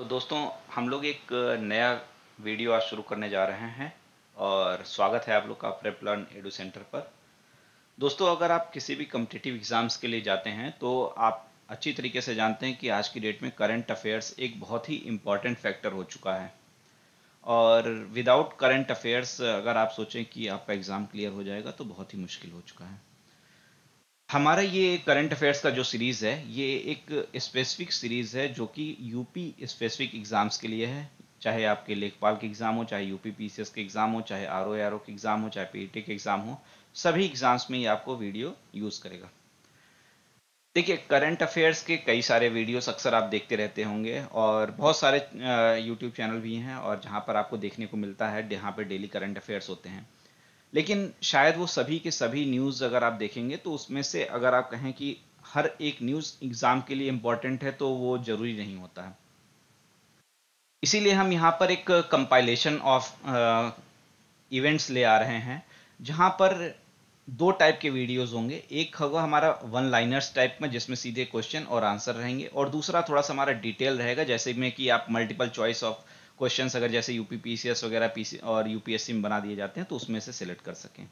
तो दोस्तों हम लोग एक नया वीडियो आज शुरू करने जा रहे हैं और स्वागत है आप लोग का प्रेप लर्न एडू सेंटर पर दोस्तों अगर आप किसी भी कम्पिटेटिव एग्ज़ाम्स के लिए जाते हैं तो आप अच्छी तरीके से जानते हैं कि आज की डेट में करंट अफेयर्स एक बहुत ही इम्पॉर्टेंट फैक्टर हो चुका है और विदाउट करंट अफेयर्स अगर आप सोचें कि आपका एग्ज़ाम क्लियर हो जाएगा तो बहुत ही मुश्किल हो चुका है हमारा ये करंट अफेयर्स का जो सीरीज़ है ये एक स्पेसिफिक सीरीज़ है जो कि यूपी स्पेसिफिक एग्ज़ाम्स के लिए है चाहे आपके लेखपाल के एग्ज़ाम हो चाहे यूपी पीसीएस के एग्ज़ाम हो चाहे आर ओ आर ओ के एग्ज़ाम हो चाहे पीईटी e के एग्ज़ाम हो सभी एग्ज़ाम्स में ये आपको वीडियो यूज़ करेगा देखिए करंट अफेयर्स के कई सारे वीडियोस अक्सर आप देखते रहते होंगे और बहुत सारे यूट्यूब चैनल भी हैं और जहाँ पर आपको देखने को मिलता है यहाँ पर डेली करंट अफेयर्स होते हैं लेकिन शायद वो सभी के सभी न्यूज़ अगर आप देखेंगे तो उसमें से अगर आप कहें कि हर एक न्यूज़ एग्ज़ाम के लिए इम्पॉर्टेंट है तो वो ज़रूरी नहीं होता है इसीलिए हम यहाँ पर एक कंपाइलेशन ऑफ इवेंट्स ले आ रहे हैं जहाँ पर दो टाइप के वीडियोस होंगे एक होगा हमारा वन लाइनर्स टाइप में जिसमें सीधे क्वेश्चन और आंसर रहेंगे और दूसरा थोड़ा सा हमारा डिटेल रहेगा जैसे में कि आप मल्टीपल चॉइस ऑफ क्वेश्चन अगर जैसे यूपीपीसीएस वगैरह पीसी और यूपीएससी में बना दिए जाते हैं तो उसमें से सिलेक्ट कर सकें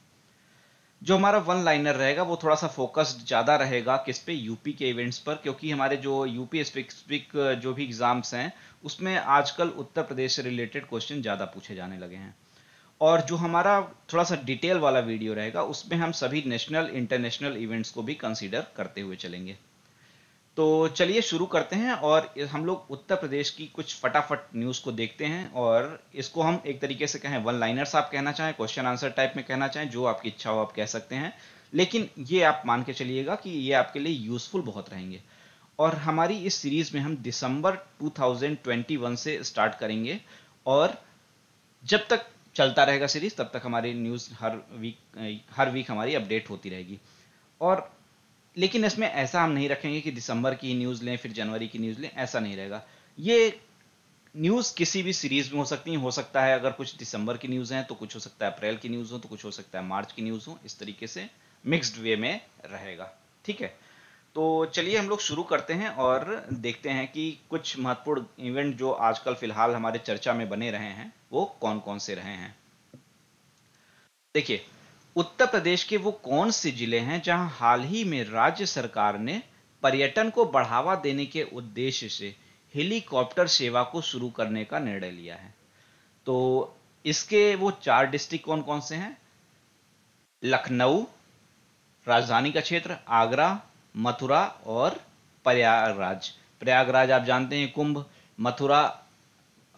जो हमारा वन लाइनर रहेगा वो थोड़ा सा फोकस्ड ज़्यादा रहेगा किस पे यूपी के इवेंट्स पर क्योंकि हमारे जो यूपी स्पेसिफिक जो भी एग्ज़ाम्स हैं उसमें आजकल उत्तर प्रदेश से रिलेटेड क्वेश्चन ज़्यादा पूछे जाने लगे हैं और जो हमारा थोड़ा सा डिटेल वाला वीडियो रहेगा उसमें हम सभी नेशनल इंटरनेशनल इवेंट्स को भी कंसिडर करते हुए चलेंगे तो चलिए शुरू करते हैं और हम लोग उत्तर प्रदेश की कुछ फटाफट न्यूज़ को देखते हैं और इसको हम एक तरीके से कहें वन लाइनर्स आप कहना चाहें क्वेश्चन आंसर टाइप में कहना चाहें जो आपकी इच्छा हो आप कह सकते हैं लेकिन ये आप मान के चलिएगा कि ये आपके लिए यूज़फुल बहुत रहेंगे और हमारी इस सीरीज़ में हम दिसंबर 2021 से स्टार्ट करेंगे और जब तक चलता रहेगा सीरीज़ तब तक हमारी न्यूज़ हर वीक हर वीक हमारी अपडेट होती रहेगी और लेकिन इसमें ऐसा हम नहीं रखेंगे कि दिसंबर की न्यूज़ लें फिर जनवरी की न्यूज़ लें ऐसा नहीं रहेगा ये न्यूज़ किसी भी सीरीज़ में हो सकती है हो सकता है अगर कुछ दिसंबर की न्यूज़ है तो कुछ हो सकता है अप्रैल की न्यूज़ हो तो कुछ हो सकता है मार्च की न्यूज़ हो इस तरीके से मिक्सड वे में रहेगा ठीक है तो चलिए हम लोग शुरू करते हैं और देखते हैं कि कुछ महत्वपूर्ण इवेंट जो आजकल फिलहाल हमारे चर्चा में बने रहे हैं वो कौन कौन से रहे हैं देखिए उत्तर प्रदेश के वो कौन से जिले हैं जहां हाल ही में राज्य सरकार ने पर्यटन को बढ़ावा देने के उद्देश्य से हेलीकॉप्टर सेवा को शुरू करने का निर्णय लिया है तो इसके वो चार डिस्ट्रिक्ट कौन कौन से हैं लखनऊ राजधानी का क्षेत्र आगरा मथुरा और प्रयागराज प्रयागराज आप जानते हैं कुंभ मथुरा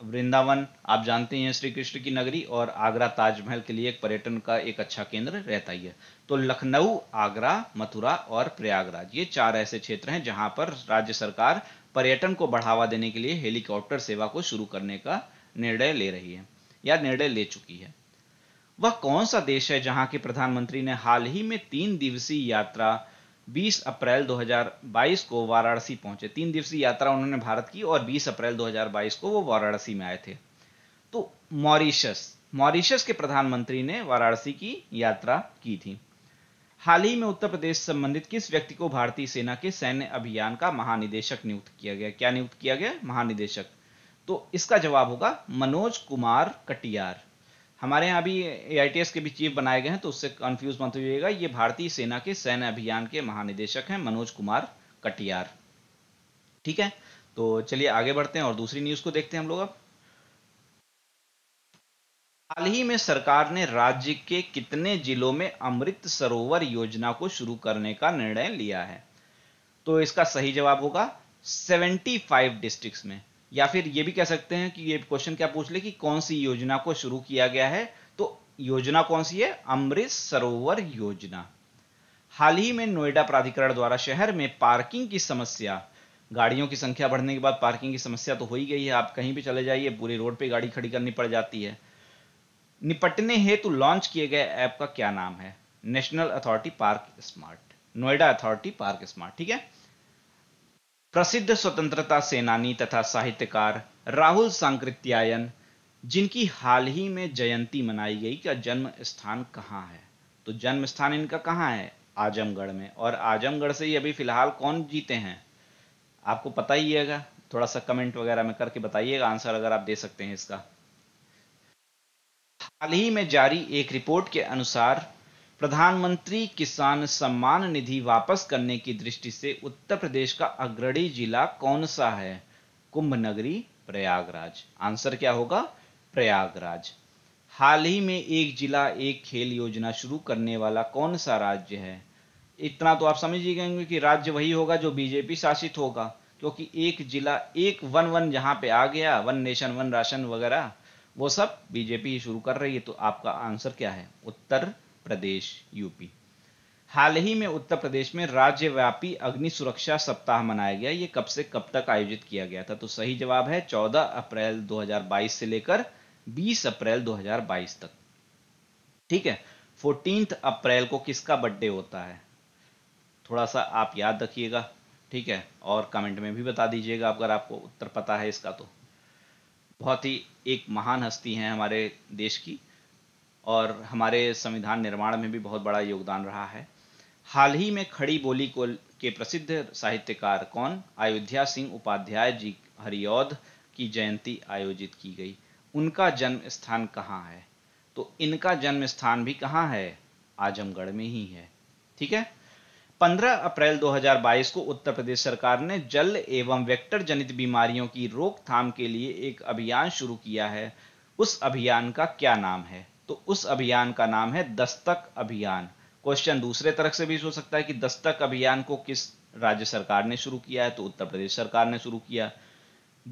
वृंदावन आप जानते हैं श्री कृष्ण की नगरी और आगरा ताजमहल के लिए एक पर्यटन का एक अच्छा केंद्र रहता ही है तो लखनऊ आगरा मथुरा और प्रयागराज ये चार ऐसे क्षेत्र हैं जहां पर राज्य सरकार पर्यटन को बढ़ावा देने के लिए हेलीकॉप्टर सेवा को शुरू करने का निर्णय ले रही है या निर्णय ले चुकी है वह कौन सा देश है जहां के प्रधानमंत्री ने हाल ही में तीन दिवसीय यात्रा 20 अप्रैल 2022 को वाराणसी पहुंचे तीन दिवसीय यात्रा उन्होंने भारत की और 20 अप्रैल 2022 को वो वाराणसी में आए थे तो मॉरिशस मॉरिशस के प्रधानमंत्री ने वाराणसी की यात्रा की थी हाल ही में उत्तर प्रदेश संबंधित किस व्यक्ति को भारतीय सेना के सैन्य अभियान का महानिदेशक नियुक्त किया गया क्या नियुक्त किया गया महानिदेशक तो इसका जवाब होगा मनोज कुमार कटियार हमारे यहाँ भी ए के भी चीफ बनाए गए हैं तो उससे कन्फ्यूज मत होइएगा ये भारतीय सेना के सैन्य अभियान के महानिदेशक हैं मनोज कुमार कटियार ठीक है तो चलिए आगे बढ़ते हैं और दूसरी न्यूज को देखते हैं हम लोग अब हाल ही में सरकार ने राज्य के कितने जिलों में अमृत सरोवर योजना को शुरू करने का निर्णय लिया है तो इसका सही जवाब होगा 75 डिस्ट्रिक्ट्स में या फिर ये भी कह सकते हैं कि ये क्वेश्चन क्या पूछ ले कि कौन सी योजना को शुरू किया गया है तो योजना कौन सी है अमृत सरोवर योजना हाल ही में नोएडा प्राधिकरण द्वारा शहर में पार्किंग की समस्या गाड़ियों की संख्या बढ़ने के बाद पार्किंग की समस्या तो हो ही गई है आप कहीं भी चले जाइए पूरे रोड पे गाड़ी खड़ी करनी पड़ जाती है निपटने हेतु लॉन्च किए गए ऐप का क्या नाम है national authority park smart Noida authority park smart ठीक है प्रसिद्ध स्वतंत्रता सेनानी तथा साहित्यकार राहुल सांकृत्यायन जिनकी हाल ही में जयंती मनाई गई का जन्म स्थान कहाँ है तो जन्म स्थान इनका कहाँ है आजमगढ़ में और आजमगढ़ से ही अभी फिलहाल कौन जीते हैं आपको पता ही है थोड़ा सा कमेंट वगैरह में करके बताइएगा आंसर अगर आप दे सकते हैं इसका हाल ही में जारी एक रिपोर्ट के अनुसार प्रधानमंत्री किसान सम्मान निधि वापस करने की दृष्टि से उत्तर प्रदेश का अग्रणी जिला कौन सा है कुंभ नगरी प्रयागराज आंसर क्या होगा प्रयागराज हाल ही में एक जिला एक खेल योजना शुरू करने वाला कौन सा राज्य है इतना तो आप समझ ही गएंगे कि राज्य वही होगा जो बीजेपी शासित होगा क्योंकि एक जिला एक वन वन जहां पे आ गया वन नेशन वन राशन वगैरह वो सब बीजेपी शुरू कर रही है तो आपका आंसर क्या है उत्तर प्रदेश यूपी हाल ही में उत्तर प्रदेश में राज्यव्यापी अग्नि सुरक्षा सप्ताह मनाया गया ये कब से कब तक आयोजित किया गया था तो सही जवाब है 14 अप्रैल 2022 से लेकर 20 अप्रैल 2022 तक ठीक है फोर्टीन अप्रैल को किसका बर्थडे होता है थोड़ा सा आप याद रखिएगा ठीक है और कमेंट में भी बता दीजिएगा अगर आपको उत्तर पता है इसका तो बहुत ही एक महान हस्ती हैं हमारे देश की और हमारे संविधान निर्माण में भी बहुत बड़ा योगदान रहा है हाल ही में खड़ी बोली को के प्रसिद्ध साहित्यकार कौन अयोध्या सिंह उपाध्याय जी हरियौद की जयंती आयोजित की गई उनका जन्म स्थान कहाँ है तो इनका जन्म स्थान भी कहाँ है आजमगढ़ में ही है ठीक है 15 अप्रैल 2022 को उत्तर प्रदेश सरकार ने जल एवं वेक्टर जनित बीमारियों की रोकथाम के लिए एक अभियान शुरू किया है उस अभियान का क्या नाम है तो उस अभियान का नाम है दस्तक अभियान क्वेश्चन दूसरे तरह से भी हो सकता है कि दस्तक अभियान को किस राज्य सरकार ने शुरू किया है तो उत्तर प्रदेश सरकार ने शुरू किया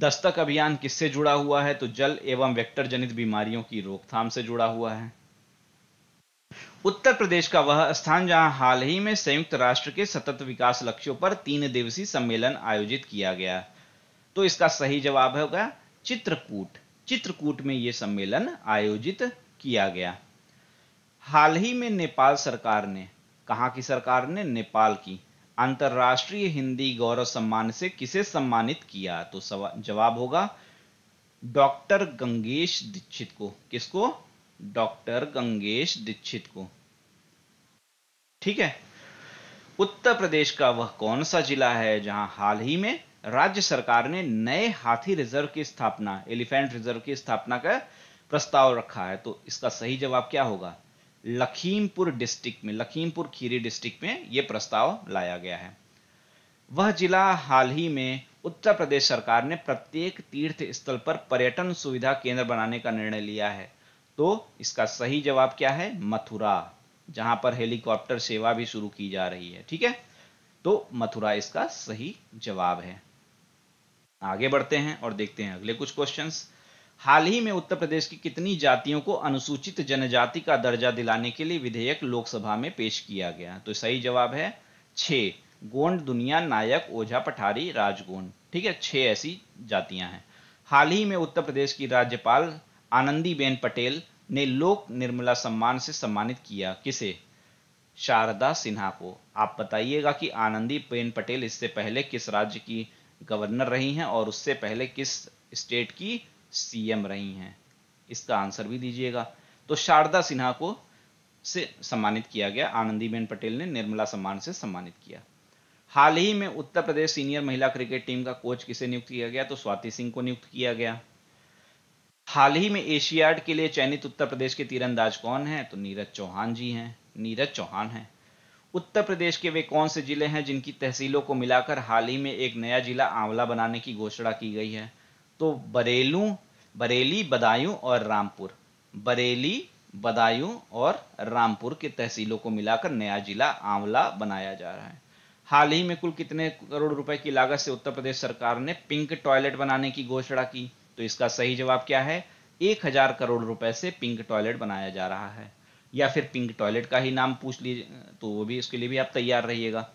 दस्तक अभियान किससे जुड़ा हुआ है तो जल एवं वेक्टर जनित बीमारियों की रोकथाम से जुड़ा हुआ है उत्तर प्रदेश का वह स्थान जहां हाल ही में संयुक्त राष्ट्र के सतत विकास लक्ष्यों पर तीन दिवसीय सम्मेलन आयोजित किया गया तो इसका सही जवाब होगा चित्रकूट चित्रकूट में यह सम्मेलन आयोजित किया गया हाल ही में नेपाल सरकार ने कहा की सरकार ने नेपाल की अंतर्राष्ट्रीय हिंदी गौरव सम्मान से किसे सम्मानित किया तो जवाब होगा डॉक्टर गंगेश दीक्षित को किसको डॉक्टर गंगेश दीक्षित को ठीक है उत्तर प्रदेश का वह कौन सा जिला है जहां हाल ही में राज्य सरकार ने नए हाथी रिजर्व की स्थापना एलिफेंट रिजर्व की स्थापना का प्रस्ताव रखा है तो इसका सही जवाब क्या होगा लखीमपुर डिस्ट्रिक्ट में लखीमपुर खीरी डिस्ट्रिक्ट में यह प्रस्ताव लाया गया है वह जिला हाल ही में उत्तर प्रदेश सरकार ने प्रत्येक तीर्थ स्थल पर पर्यटन सुविधा केंद्र बनाने का निर्णय लिया है तो इसका सही जवाब क्या है मथुरा जहां पर हेलीकॉप्टर सेवा भी शुरू की जा रही है ठीक है तो मथुरा इसका सही जवाब है आगे बढ़ते हैं और देखते हैं अगले कुछ क्वेश्चंस हाल ही में उत्तर प्रदेश की कितनी जातियों को अनुसूचित जनजाति का दर्जा दिलाने के लिए विधेयक लोकसभा में पेश किया गया तो सही जवाब है छः गोंड दुनिया नायक ओझा पठारी राजगोंड ठीक है छः ऐसी जातियां हैं हाल ही में उत्तर प्रदेश की राज्यपाल आनंदीबेन पटेल ने लोक निर्मला सम्मान से सम्मानित किया किसे शारदा सिन्हा को आप बताइएगा कि आनंदीबेन पटेल इससे पहले किस राज्य की गवर्नर रही हैं और उससे पहले किस स्टेट की सीएम रही हैं इसका आंसर भी दीजिएगा तो शारदा सिन्हा को से सम्मानित किया गया आनंदीबेन पटेल ने निर्मला सम्मान से सम्मानित किया हाल ही में उत्तर प्रदेश सीनियर महिला क्रिकेट टीम का कोच किसे नियुक्त किया गया तो स्वाति सिंह को नियुक्त किया गया हाल ही में एशियाड के लिए चयनित उत्तर प्रदेश के तीरंदाज कौन हैं तो नीरज चौहान जी हैं नीरज चौहान हैं उत्तर प्रदेश के वे कौन से जिले हैं जिनकी तहसीलों को मिलाकर हाल ही में एक नया जिला आंवला बनाने की घोषणा की गई है तो बरेलू बरेली बदायूं और रामपुर बरेली बदायूं और रामपुर के तहसीलों को मिलाकर नया जिला आंवला बनाया जा रहा है हाल ही में कुल कितने करोड़ रुपए की लागत से उत्तर प्रदेश सरकार ने पिंक टॉयलेट बनाने की घोषणा की तो इसका सही जवाब क्या है एक हजार करोड़ रुपए से पिंक टॉयलेट बनाया जा रहा है या फिर पिंक टॉयलेट का ही नाम पूछ लीजिए तो वो भी उसके लिए भी आप तैयार रहिएगा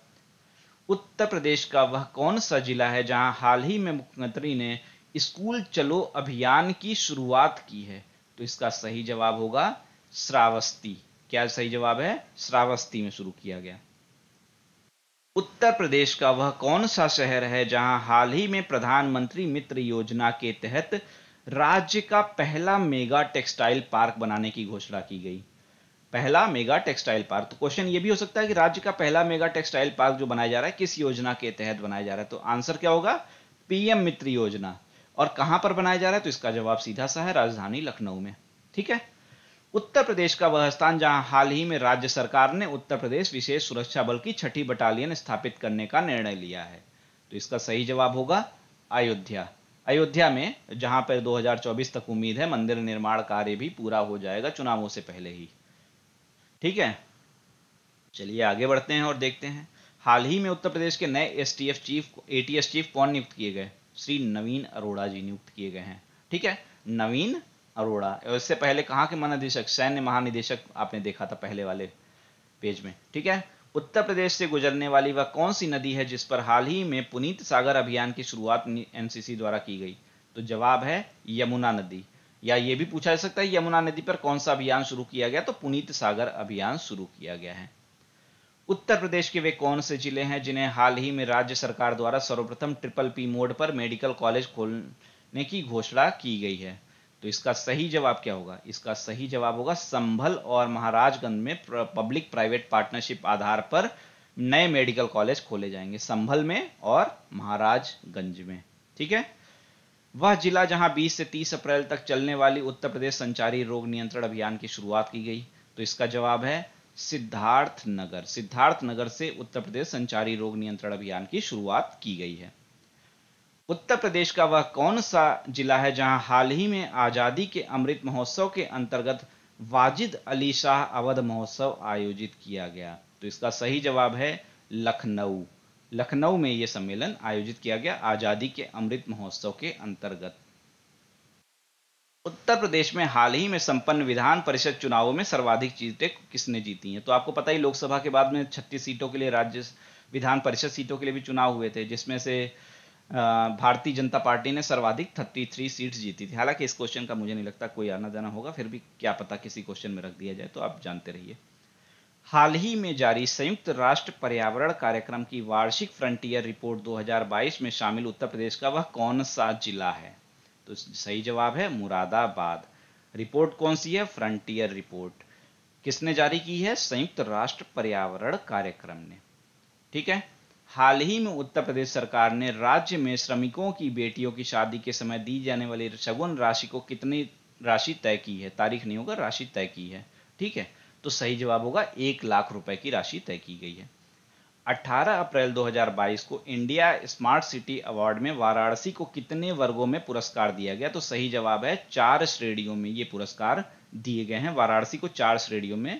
उत्तर प्रदेश का वह कौन सा जिला है जहां हाल ही में मुख्यमंत्री ने स्कूल चलो अभियान की शुरुआत की है तो इसका सही जवाब होगा श्रावस्ती क्या सही जवाब है श्रावस्ती में शुरू किया गया उत्तर प्रदेश का वह कौन सा शहर है जहां हाल ही में प्रधानमंत्री मित्र योजना के तहत राज्य का पहला मेगा टेक्सटाइल पार्क बनाने की घोषणा की गई पहला मेगा टेक्सटाइल पार्क तो क्वेश्चन यह भी हो सकता है कि राज्य का पहला मेगा टेक्सटाइल पार्क जो बनाया जा रहा है किस योजना के तहत बनाया जा रहा है तो आंसर क्या होगा पीएम मित्र योजना और कहां पर बनाया जा रहा है तो इसका जवाब सीधा सा है राजधानी लखनऊ में ठीक है उत्तर प्रदेश का वह स्थान जहां हाल ही में राज्य सरकार ने उत्तर प्रदेश विशेष सुरक्षा बल की छठी बटालियन स्थापित करने का निर्णय लिया है तो इसका सही जवाब होगा अयोध्या अयोध्या में जहां पर 2024 तक उम्मीद है मंदिर निर्माण कार्य भी पूरा हो जाएगा चुनावों से पहले ही ठीक है चलिए आगे बढ़ते हैं और देखते हैं हाल ही में उत्तर प्रदेश के नए एस चीफ एटीएस चीफ कौन नियुक्त किए गए श्री नवीन अरोड़ा जी नियुक्त किए गए हैं ठीक है नवीन अरोड़ा इससे पहले कहाँ के महानिदेशक सैन्य महानिदेशक आपने देखा था पहले वाले पेज में ठीक है उत्तर प्रदेश से गुजरने वाली वह वा कौन सी नदी है जिस पर हाल ही में पुनीत सागर अभियान की शुरुआत एनसीसी द्वारा की गई तो जवाब है यमुना नदी या ये भी पूछा जा सकता है यमुना नदी पर कौन सा अभियान शुरू किया गया तो पुनीत सागर अभियान शुरू किया गया है उत्तर प्रदेश के वे कौन से जिले हैं जिन्हें हाल ही में राज्य सरकार द्वारा सर्वप्रथम ट्रिपल पी मोड पर मेडिकल कॉलेज खोलने की घोषणा की गई है तो इसका सही जवाब क्या होगा इसका सही जवाब होगा संभल और महाराजगंज में पब्लिक प्राइवेट पार्टनरशिप आधार पर नए मेडिकल कॉलेज खोले जाएंगे संभल में और महाराजगंज में ठीक है वह जिला जहां 20 से 30 अप्रैल तक चलने वाली उत्तर प्रदेश संचारी रोग नियंत्रण अभियान की शुरुआत की गई तो इसका जवाब है सिद्धार्थ नगर सिद्धार्थ नगर से उत्तर प्रदेश संचारी रोग नियंत्रण अभियान की शुरुआत की गई है उत्तर प्रदेश का वह कौन सा जिला है जहां हाल ही में आज़ादी के अमृत महोत्सव के अंतर्गत वाजिद अली शाह अवध महोत्सव आयोजित किया गया तो इसका सही जवाब है लखनऊ लखनऊ में यह सम्मेलन आयोजित किया गया आज़ादी के अमृत महोत्सव के अंतर्गत उत्तर प्रदेश में हाल ही में संपन्न विधान परिषद चुनावों में सर्वाधिक सीटें किसने जीती हैं तो आपको पता ही लोकसभा के बाद में छत्तीस सीटों के लिए राज्य विधान परिषद सीटों के लिए भी चुनाव हुए थे जिसमें से भारतीय जनता पार्टी ने सर्वाधिक 33 सीट्स जीती थी हालांकि इस क्वेश्चन का मुझे नहीं लगता कोई आना जाना होगा फिर भी क्या पता किसी क्वेश्चन में रख दिया जाए तो आप जानते रहिए हाल ही में जारी संयुक्त राष्ट्र पर्यावरण कार्यक्रम की वार्षिक फ्रंटियर रिपोर्ट 2022 में शामिल उत्तर प्रदेश का वह कौन सा जिला है तो सही जवाब है मुरादाबाद रिपोर्ट कौन सी है फ्रंटियर रिपोर्ट किसने जारी की है संयुक्त राष्ट्र पर्यावरण कार्यक्रम ने ठीक है हाल ही में उत्तर प्रदेश सरकार ने राज्य में श्रमिकों की बेटियों की शादी के समय दी जाने वाली शगुन राशि को कितनी राशि तय की है तारीख नहीं होगा राशि तय की है ठीक है तो सही जवाब होगा एक लाख रुपए की राशि तय की गई है 18 अप्रैल 2022 को इंडिया स्मार्ट सिटी अवार्ड में वाराणसी को कितने वर्गों में पुरस्कार दिया गया तो सही जवाब है चार श्रेणियों में ये पुरस्कार दिए गए हैं वाराणसी को चार श्रेणियों में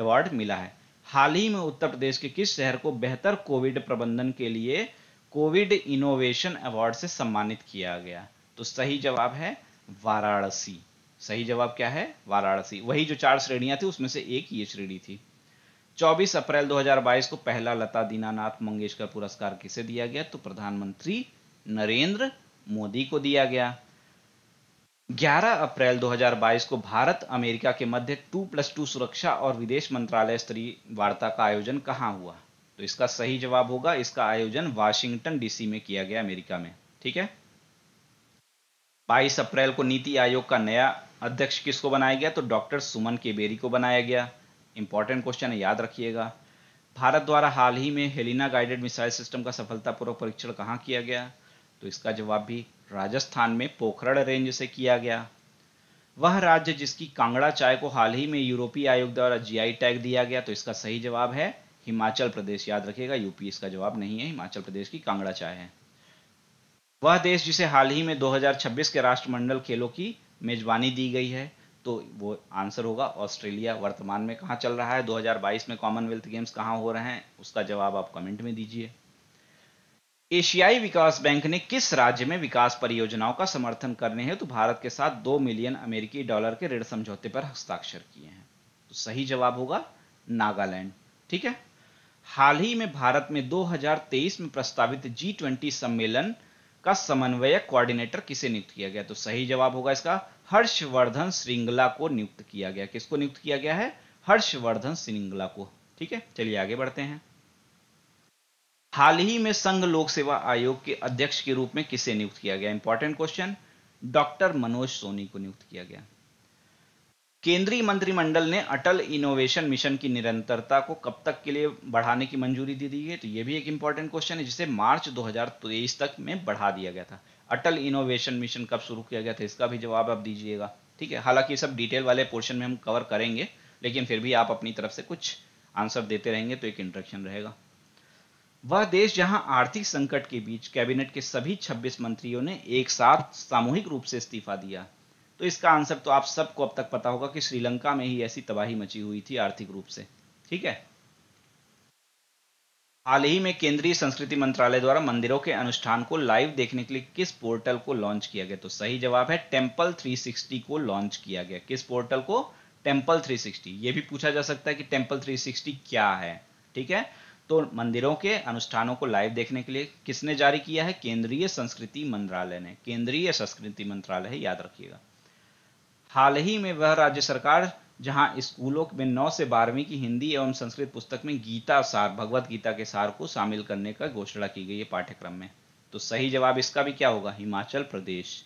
अवार्ड मिला है हाल ही में उत्तर प्रदेश के किस शहर को बेहतर कोविड प्रबंधन के लिए कोविड इनोवेशन अवार्ड से सम्मानित किया गया तो सही जवाब है वाराणसी सही जवाब क्या है वाराणसी वही जो चार श्रेणियां थी उसमें से एक ये श्रेणी थी 24 अप्रैल 2022 को पहला लता दीनानाथ मंगेशकर पुरस्कार किसे दिया गया तो प्रधानमंत्री नरेंद्र मोदी को दिया गया 11 अप्रैल 2022 को भारत अमेरिका के मध्य 2 प्लस टू सुरक्षा और विदेश मंत्रालय स्तरीय वार्ता का आयोजन कहां हुआ तो इसका सही जवाब होगा इसका आयोजन वाशिंगटन डीसी में किया गया अमेरिका में ठीक है 22 अप्रैल को नीति आयोग का नया अध्यक्ष किसको बनाया गया तो डॉक्टर सुमन केबेरी को बनाया गया इंपॉर्टेंट क्वेश्चन है याद रखिएगा भारत द्वारा हाल ही में हेलिना गाइडेड मिसाइल सिस्टम का सफलतापूर्वक परीक्षण कहाँ किया गया तो इसका जवाब भी राजस्थान में पोखरण रेंज से किया गया वह राज्य जिसकी कांगड़ा चाय को हाल ही में यूरोपीय आयोग द्वारा जीआई टैग दिया गया तो इसका सही जवाब है हिमाचल प्रदेश याद रखिएगा यूपी इसका जवाब नहीं है हिमाचल प्रदेश की कांगड़ा चाय है वह देश जिसे हाल ही में 2026 के राष्ट्रमंडल खेलों की मेजबानी दी गई है तो वो आंसर होगा ऑस्ट्रेलिया वर्तमान में कहाँ चल रहा है 2022 में कॉमनवेल्थ गेम्स कहाँ हो रहे हैं उसका जवाब आप कमेंट में दीजिए एशियाई विकास बैंक ने किस राज्य में विकास परियोजनाओं का समर्थन करने हैं तो भारत के साथ दो मिलियन अमेरिकी डॉलर के ऋण समझौते पर हस्ताक्षर किए हैं तो सही जवाब होगा नागालैंड ठीक है हाल ही में भारत में 2023 में प्रस्तावित जी ट्वेंटी सम्मेलन का समन्वयक कोऑर्डिनेटर किसे नियुक्त किया गया तो सही जवाब होगा इसका हर्षवर्धन श्रृंगला को नियुक्त किया गया किसको नियुक्त किया गया है हर्षवर्धन श्रृंगला को ठीक है चलिए आगे बढ़ते हैं हाल ही में संघ लोक सेवा आयोग के अध्यक्ष के रूप में किसे नियुक्त किया गया important question doctor Manoj Soni को नियुक्त किया गया केंद्रीय मंत्रिमंडल ने अटल इनोवेशन मिशन की निरंतरता को कब तक के लिए बढ़ाने की मंजूरी दे दी है तो यह भी एक इंपॉर्टेंट क्वेश्चन है जिसे मार्च 2023 तक में बढ़ा दिया गया था अटल इनोवेशन मिशन कब शुरू किया गया था इसका भी जवाब आप दीजिएगा ठीक है हालांकि सब डिटेल वाले पोर्शन में हम कवर करेंगे लेकिन फिर भी आप अपनी तरफ से कुछ आंसर देते रहेंगे तो एक इंट्रक्शन रहेगा वह देश जहां आर्थिक संकट के बीच कैबिनेट के सभी 26 मंत्रियों ने एक साथ सामूहिक रूप से इस्तीफा दिया तो इसका आंसर तो आप सबको अब तक पता होगा कि श्रीलंका में ही ऐसी तबाही मची हुई थी आर्थिक रूप से ठीक है हाल ही में केंद्रीय संस्कृति मंत्रालय द्वारा मंदिरों के अनुष्ठान को लाइव देखने के लिए किस पोर्टल को लॉन्च किया गया तो सही जवाब है टेम्पल 360 को लॉन्च किया गया किस पोर्टल को टेम्पल 360 ये भी पूछा जा सकता है कि टेम्पल 360 क्या है ठीक है तो मंदिरों के अनुष्ठानों को लाइव देखने के लिए किसने जारी किया है केंद्रीय संस्कृति मंत्रालय ने केंद्रीय संस्कृति मंत्रालय याद रखिएगा हाल ही में वह राज्य सरकार जहां स्कूलों में नौ से बारहवीं की हिंदी एवं संस्कृत पुस्तक में गीता सार भगवत गीता के सार को शामिल करने का घोषणा की गई है पाठ्यक्रम में तो सही जवाब इसका भी क्या होगा हिमाचल प्रदेश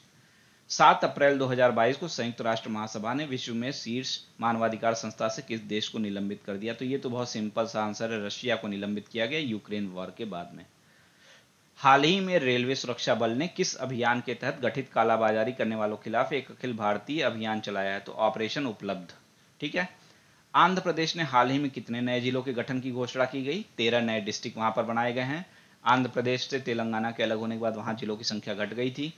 सात अप्रैल 2022 को संयुक्त राष्ट्र महासभा ने विश्व में शीर्ष मानवाधिकार संस्था से किस देश को निलंबित कर दिया तो ये तो बहुत सिंपल सा आंसर है रशिया को निलंबित किया गया यूक्रेन वॉर के बाद में हाल ही में रेलवे सुरक्षा बल ने किस अभियान के तहत गठित कालाबाजारी करने वालों के खिलाफ एक अखिल भारतीय अभियान चलाया है तो ऑपरेशन उपलब्ध ठीक है आंध्र प्रदेश ने हाल ही में कितने नए जिलों के गठन की घोषणा की गई तेरह नए डिस्ट्रिक्ट वहां पर बनाए गए हैं आंध्र प्रदेश से तेलंगाना के अलग होने के बाद वहां जिलों की संख्या घट गई थी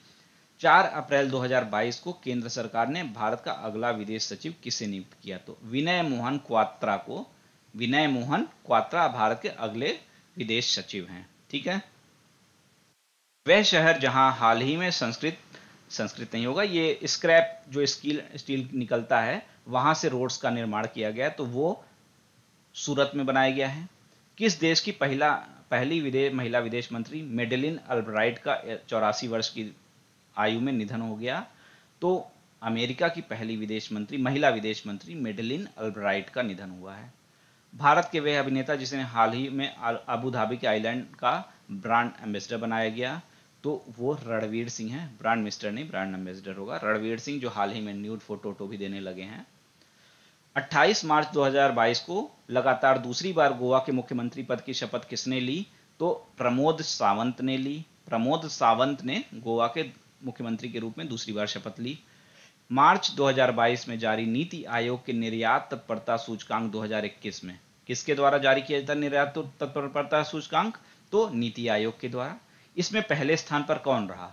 4 अप्रैल 2022 को केंद्र सरकार ने भारत का अगला विदेश सचिव किसे नियुक्त किया तो विनय मोहन क्वात्रा को विनय मोहन क्वात्रा भारत के अगले विदेश सचिव हैं ठीक है वह शहर जहां हाल ही में संस्कृत संस्कृत नहीं होगा ये स्क्रैप जो स्कील स्टील निकलता है वहां से रोड्स का निर्माण किया गया तो वो सूरत में बनाया गया है किस देश की पहला पहली विदेश महिला विदेश मंत्री मेडलिन अल्ब्राइट का चौरासी वर्ष की आयु में निधन हो गया तो अमेरिका की पहली विदेश मंत्री महिला विदेश मंत्री मेडलिन अल्ब्राइट का निधन हुआ है भारत के वह अभिनेता जिसने हाल ही में अबू धाबी के आइलैंड का ब्रांड एम्बेसडर बनाया गया तो वो रणवीर सिंह हैं ब्रांड मिस्टर नहीं ब्रांड एम्बेसडर होगा रणवीर सिंह जो हाल ही में न्यूड फोटो तो भी देने लगे हैं 28 मार्च 2022 को लगातार दूसरी बार गोवा के मुख्यमंत्री पद की शपथ किसने ली तो प्रमोद सावंत ने ली प्रमोद सावंत ने गोवा के मुख्यमंत्री के रूप में दूसरी बार शपथ ली मार्च 2022 में जारी नीति आयोग के निर्यात तत्परता सूचकांक 2021 में किसके द्वारा जारी किया जाता निर्यात तत्परता सूचकांक तो नीति आयोग के द्वारा इसमें पहले स्थान पर कौन रहा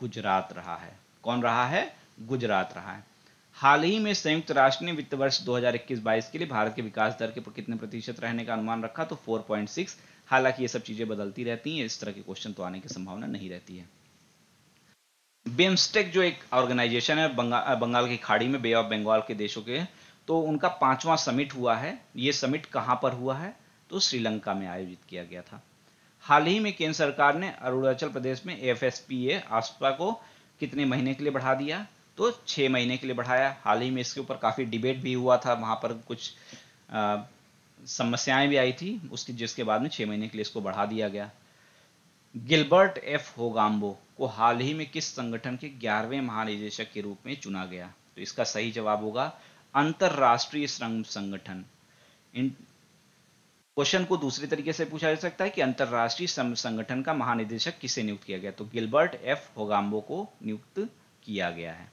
गुजरात रहा है कौन रहा है गुजरात रहा है हाल ही में संयुक्त राष्ट्र ने वित्त वर्ष 2021-22 के लिए भारत के विकास दर के पर कितने प्रतिशत रहने का अनुमान रखा तो 4.6 हालांकि ये सब चीजें बदलती रहती हैं इस तरह के क्वेश्चन तो आने की संभावना नहीं रहती है बिम्स्टेक जो एक ऑर्गेनाइजेशन है बंगा, बंगाल की खाड़ी में बे ऑफ बंगाल के देशों के तो उनका पांचवा समिट हुआ है ये समिट कहाँ पर हुआ है तो श्रीलंका में आयोजित किया गया था हाल ही में केंद्र सरकार ने अरुणाचल प्रदेश में एफ एस को कितने महीने के लिए बढ़ा दिया तो छः महीने के लिए बढ़ाया हाल ही में इसके ऊपर काफ़ी डिबेट भी हुआ था वहाँ पर कुछ समस्याएं भी आई थी उसकी जिसके बाद में छः महीने के लिए इसको बढ़ा दिया गया गिलबर्ट एफ होगाम्बो को हाल ही में किस संगठन के ग्यारहवें महानिदेशक के रूप में चुना गया तो इसका सही जवाब होगा अंतर्राष्ट्रीय श्रम संगठन इन क्वेश्चन को दूसरे तरीके से पूछा जा सकता है कि अंतर्राष्ट्रीय श्रम संगठन का महानिदेशक किसे नियुक्त किया गया तो गिलबर्ट एफ होगाम्बो को नियुक्त किया गया है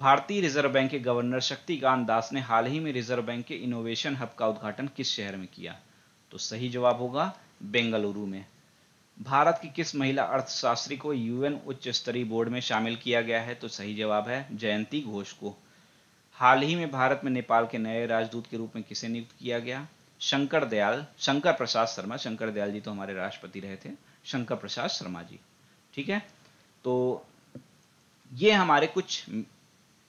भारतीय रिजर्व बैंक के गवर्नर शक्तिकांत दास ने हाल ही में रिजर्व बैंक के इनोवेशन हब का उद्घाटन किस शहर में किया तो सही जवाब होगा बेंगलुरु में भारत की किस महिला अर्थशास्त्री को यूएन उच्च स्तरीय बोर्ड में शामिल किया गया है तो सही जवाब है जयंती घोष को हाल ही में भारत में नेपाल के नए राजदूत के रूप में किसे नियुक्त किया गया शंकर दयाल शंकर प्रसाद शर्मा शंकर दयाल जी तो हमारे राष्ट्रपति रहे थे शंकर प्रसाद शर्मा जी ठीक है तो ये हमारे कुछ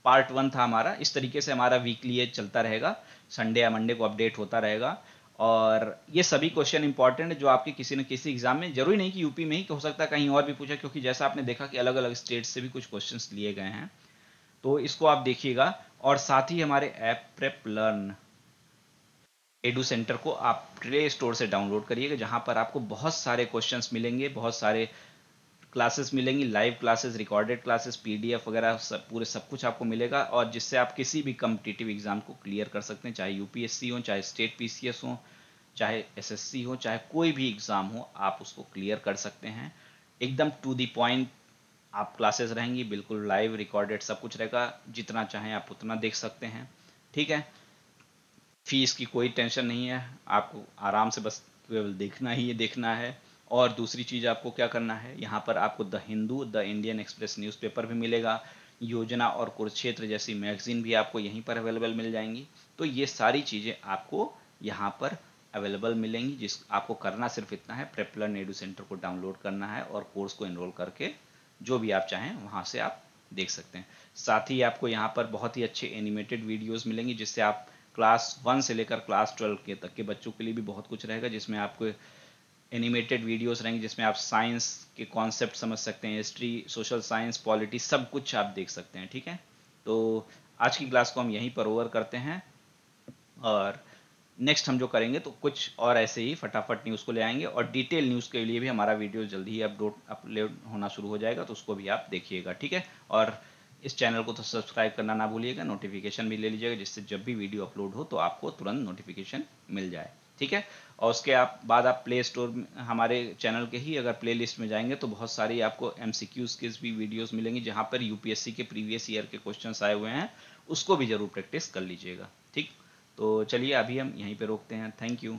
पार्ट वन था हमारा इस तरीके से हमारा वीकली ये चलता रहेगा संडे या मंडे को अपडेट होता रहेगा और ये सभी क्वेश्चन इंपॉर्टेंट है जो आपके किसी न किसी एग्जाम में जरूरी नहीं कि यूपी में ही हो सकता है कहीं और भी पूछा क्योंकि जैसा आपने देखा कि अलग अलग स्टेट से भी कुछ क्वेश्चन लिए गए हैं तो इसको आप देखिएगा और साथ ही हमारे app prep learn edu centre को आप प्ले स्टोर से डाउनलोड करिएगा जहां पर आपको बहुत सारे क्वेश्चंस मिलेंगे बहुत सारे क्लासेस मिलेंगी live classes recorded classes PDF वगैरह सब पूरे सब कुछ आपको मिलेगा और जिससे आप किसी भी कम्पिटिटिव एग्जाम को क्लियर कर सकते हैं चाहे यूपीएससी हो चाहे स्टेट पीसीएस हो चाहे एसएससी हो चाहे कोई भी एग्ज़ाम हो आप उसको क्लियर कर सकते हैं एकदम टू दी पॉइंट आप क्लासेस रहेंगी बिल्कुल लाइव रिकॉर्डेड सब कुछ रहेगा जितना चाहें आप उतना देख सकते हैं ठीक है फीस की कोई टेंशन नहीं है आपको आराम से बस केवल देखना ही देखना है और दूसरी चीज़ आपको क्या करना है यहाँ पर आपको the Hindu the Indian Express newspaper भी मिलेगा योजना और कुरुक्षेत्र जैसी मैगजीन भी आपको यहीं पर अवेलेबल मिल जाएंगी तो ये सारी चीज़ें आपको यहाँ पर अवेलेबल मिलेंगी जिस आपको करना सिर्फ इतना है प्रेपलर नेडू सेंटर को डाउनलोड करना है और कोर्स को इनरोल करके जो भी आप चाहें वहां से आप देख सकते हैं साथ ही आपको यहाँ पर बहुत ही अच्छे एनिमेटेड वीडियोस मिलेंगी जिससे आप क्लास वन से लेकर क्लास ट्वेल्व के तक के बच्चों के लिए भी बहुत कुछ रहेगा जिसमें आपको एनिमेटेड वीडियोस रहेंगे जिसमें आप साइंस के कॉन्सेप्ट समझ सकते हैं हिस्ट्री सोशल साइंस पॉलिटी सब कुछ आप देख सकते हैं ठीक है तो आज की क्लास को हम यहीं पर ओवर करते हैं और नेक्स्ट हम जो करेंगे तो कुछ और ऐसे ही फटाफट न्यूज़ को ले आएंगे और डिटेल न्यूज़ के लिए भी हमारा वीडियो जल्दी ही अपडोट अपलोड होना शुरू हो जाएगा तो उसको भी आप देखिएगा ठीक है और इस चैनल को तो सब्सक्राइब करना ना भूलिएगा नोटिफिकेशन भी ले लीजिएगा जिससे जब भी वीडियो अपलोड हो तो आपको तुरंत नोटिफिकेशन मिल जाए ठीक है और उसके आप बाद आप प्ले स्टोर हमारे चैनल के ही अगर प्ले लिस्ट में जाएंगे तो बहुत सारी आपको एम सी क्यूज़ के भी वीडियोस मिलेंगे जहाँ पर यूपीएससी के प्रीवियस ईयर के क्वेश्चंस आए हुए हैं उसको भी ज़रूर प्रैक्टिस कर लीजिएगा ठीक तो चलिए अभी हम यहीं पर रोकते हैं थैंक यू